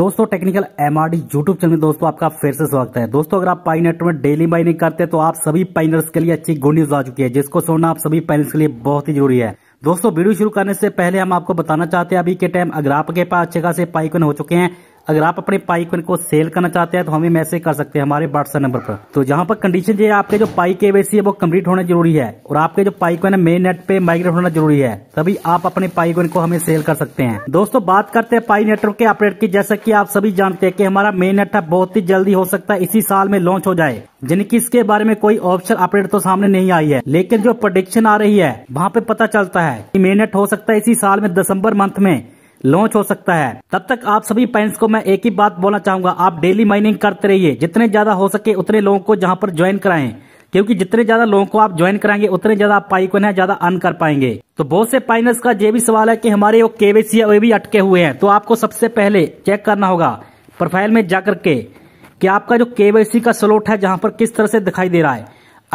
दोस्तों technical MRD YouTube channel में दोस्तों आपका फिर से स्वागत है दोस्तों अगर आप पाइनेट में डेली माइनिंग करते हैं तो आप सभी पाइनर्स के लिए अच्छी गुड न्यूज आ चुकी है जिसको सुनना आप सभी पाइनर्स के लिए बहुत ही जरूरी है दोस्तों वीडियो शुरू करने से पहले हम आपको बताना चाहते हैं अभी के टाइम अगर आपके पास अच्छे खासे पाइकन हो चुके हैं अगर आप अपने पाइक को सेल करना चाहते हैं तो हमें मैसेज कर सकते हैं हमारे व्हाट्सएप नंबर पर तो जहाँ पर कंडीशन ये आपके जो पाई केवाईसी है वो कम्प्लीट होना जरूरी है और आपके जो पाइकन है मेन नेट पे माइग्रेट होना जरूरी है तभी आप अपने पाइक को हमें सेल कर सकते हैं दोस्तों बात करते हैं पाई नेटवर्क के अपडेट की जैसा की आप सभी जानते हैं की हमारा मेन नेट बहुत ही जल्दी हो सकता है इसी साल में लॉन्च हो जाए जिनकी इसके बारे में कोई ऑप्शन अपडेट तो सामने नहीं आई है लेकिन जो प्रोडिक्शन आ रही है वहाँ पे पता चलता है की मेन नेट हो सकता है इसी साल में दिसंबर मंथ में लॉन्च हो सकता है तब तक आप सभी पैंस को मैं एक ही बात बोलना चाहूंगा आप डेली माइनिंग करते रहिए जितने ज्यादा हो सके उतने लोगों को जहाँ पर ज्वाइन कराएं क्योंकि जितने ज्यादा लोगों को आप ज्वाइन कराएंगे उतने ज्यादा आप पाई को ना ज्यादा अर्न कर पाएंगे तो बहुत से पाइनर्स का ये भी सवाल है कि हमारे वो केवेसी वे भी अटके हुए हैं तो आपको सबसे पहले चेक करना होगा प्रोफाइल में जाकर के कि आपका जो केवाईसी का स्लोट है जहां पर किस तरह से दिखाई दे रहा है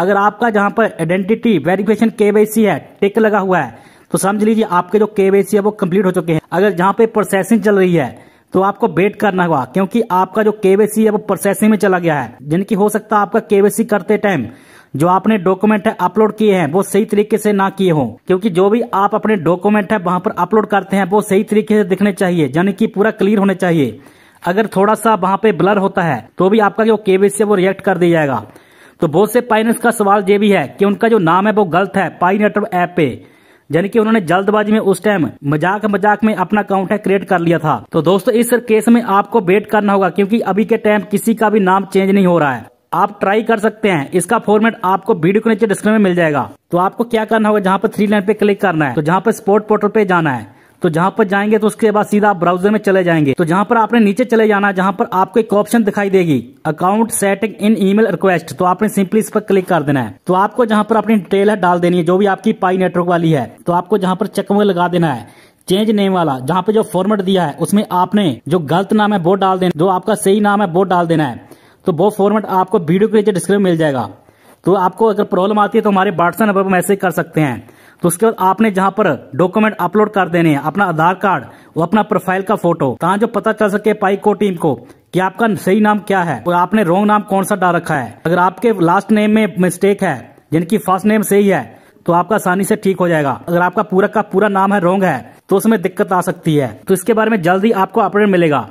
अगर आपका जहां पर आइडेंटिटी वेरिफिकेशन केवाईसी है टिक लगा हुआ है तो समझ लीजिए आपके जो के है वो कंप्लीट हो चुके हैं अगर जहाँ पे प्रोसेसिंग चल रही है तो आपको वेट करना होगा क्योंकि आपका जो केवेसी है वो प्रोसेसिंग में चला गया है जिनकी हो सकता है आपका केवेसी करते टाइम जो आपने डॉक्यूमेंट है अपलोड किए हैं वो सही तरीके से ना किए हो क्योंकि जो भी आप अपने डॉक्यूमेंट है वहां पर अपलोड करते हैं वो सही तरीके से दिखने चाहिए यानी कि पूरा क्लियर होने चाहिए अगर थोड़ा सा वहां पे ब्लर होता है तो भी आपका जो केवेसी है वो रिएक्ट कर दिया जाएगा तो बहुत से पाइनर्स का सवाल ये भी है कि उनका जो नाम है वो गलत है पाइनेटर ऐप पे यानी कि उन्होंने जल्दबाजी में उस टाइम मजाक मजाक में अपना अकाउंट है क्रिएट कर लिया था तो दोस्तों इस केस में आपको वेट करना होगा क्योंकि अभी के टाइम किसी का भी नाम चेंज नहीं हो रहा है आप ट्राई कर सकते हैं इसका फॉर्मेट आपको वीडियो के नीचे डिस्क्रिप्शन में मिल जाएगा तो आपको क्या करना होगा जहाँ पर थ्री लाइन पे क्लिक करना है तो जहाँ पर स्पोर्ट पोर्टल पे जाना है तो जहां पर जाएंगे तो उसके बाद सीधा आप ब्राउजर में चले जाएंगे तो जहां पर आपने नीचे चले जाना जहां पर आपको एक ऑप्शन दिखाई देगी अकाउंट सेटिंग इन ईमेल रिक्वेस्ट तो आपने सिंपली इस पर क्लिक कर देना है तो आपको जहां पर अपनी डिटेल है डाल देनी है जो भी आपकी पाई नेटवर्क वाली है तो आपको जहां पर चकमक लगा देना है चेंज नेम वाला जहाँ पे जो फॉर्मेट दिया है उसमें आपने जो गलत नाम है वो डाल देना जो आपका सही नाम है वो डाल देना है तो वो फॉर्मेट आपको वीडियो के नीचे डिस्क्रिप्शन मिल जाएगा तो आपको अगर प्रॉब्लम आती है तो हमारे व्हाट्सएप नंबर पर मैसेज कर सकते हैं तो उसके बाद आपने जहाँ पर डॉक्यूमेंट अपलोड कर देने हैं अपना आधार कार्ड और अपना प्रोफाइल का फोटो कहा जो पता चल सके पाई को टीम को कि आपका सही नाम क्या है और आपने रोंग नाम कौन सा डाल रखा है अगर आपके लास्ट नेम में मिस्टेक है जिनकी फर्स्ट नेम सही है तो आपका आसानी से ठीक हो जाएगा अगर आपका पूरा का पूरा नाम है रोंग है तो उसमें दिक्कत आ सकती है तो इसके बारे में जल्दी आपको अपडेट मिलेगा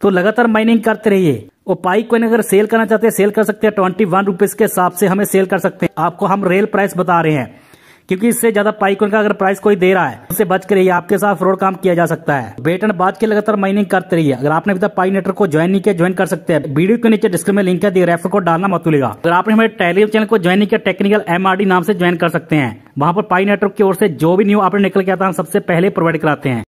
तो लगातार माइनिंग करते रहिए ओपाई कोइन अगर सेल करना चाहते हैं सेल कर सकते हैं ट्वेंटी वन रुपीज के हिसाब से हमें सेल कर सकते हैं आपको हम रेल प्राइस बता रहे हैं क्योंकि इससे ज्यादा पाइकोन का अगर प्राइस कोई दे रहा है उससे बच के रहिए आपके साथ फ्रॉड काम किया जा सकता है बेटन बाद के लगातार माइनिंग करते रहिए अगर आपने अभी तक पाई नेटवर्क को ज्वाइन नहीं किया ज्वाइन कर सकते हैं वीडियो के नीचे डिस्क्रिप्शन में लिंक है रेफर को डालना मत भूलेगा अगर आपने हमारे टेलीग्राम चैनल को ज्वाइन नहीं किया टेक्निकल एमआरडी नाम से ज्वाइन कर सकते हैं वहां पर पाई नेटवर्क की ओर से जो भी न्यू आपने निकल के था है सबसे पहले प्रोवाइड कराते हैं